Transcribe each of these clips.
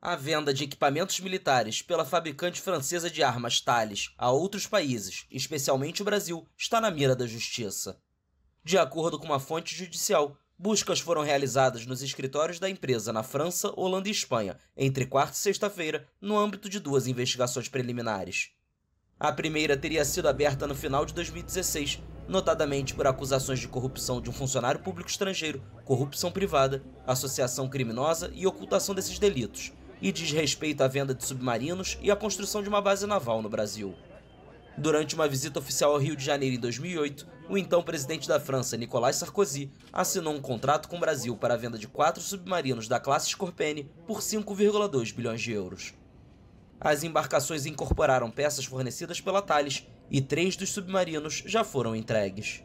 A venda de equipamentos militares pela fabricante francesa de armas Thales a outros países, especialmente o Brasil, está na mira da justiça. De acordo com uma fonte judicial, buscas foram realizadas nos escritórios da empresa na França, Holanda e Espanha entre quarta e sexta-feira, no âmbito de duas investigações preliminares. A primeira teria sido aberta no final de 2016, notadamente por acusações de corrupção de um funcionário público estrangeiro, corrupção privada, associação criminosa e ocultação desses delitos e diz respeito à venda de submarinos e à construção de uma base naval no Brasil. Durante uma visita oficial ao Rio de Janeiro em 2008, o então presidente da França, Nicolas Sarkozy, assinou um contrato com o Brasil para a venda de quatro submarinos da classe Scorpene por 5,2 bilhões de euros. As embarcações incorporaram peças fornecidas pela Thales e três dos submarinos já foram entregues.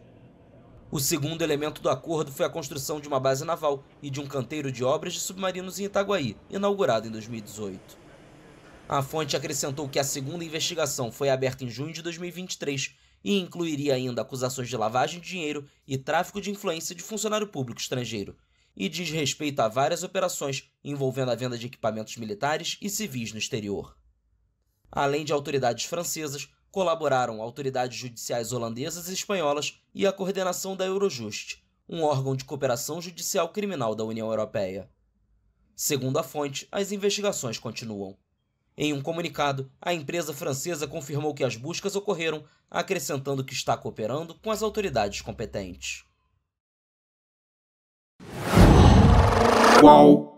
O segundo elemento do acordo foi a construção de uma base naval e de um canteiro de obras de submarinos em Itaguaí, inaugurado em 2018. A fonte acrescentou que a segunda investigação foi aberta em junho de 2023 e incluiria ainda acusações de lavagem de dinheiro e tráfico de influência de funcionário público estrangeiro, e diz respeito a várias operações envolvendo a venda de equipamentos militares e civis no exterior. Além de autoridades francesas, colaboraram autoridades judiciais holandesas e espanholas e a coordenação da Eurojust, um órgão de cooperação judicial criminal da União Europeia. Segundo a fonte, as investigações continuam. Em um comunicado, a empresa francesa confirmou que as buscas ocorreram, acrescentando que está cooperando com as autoridades competentes. Qual?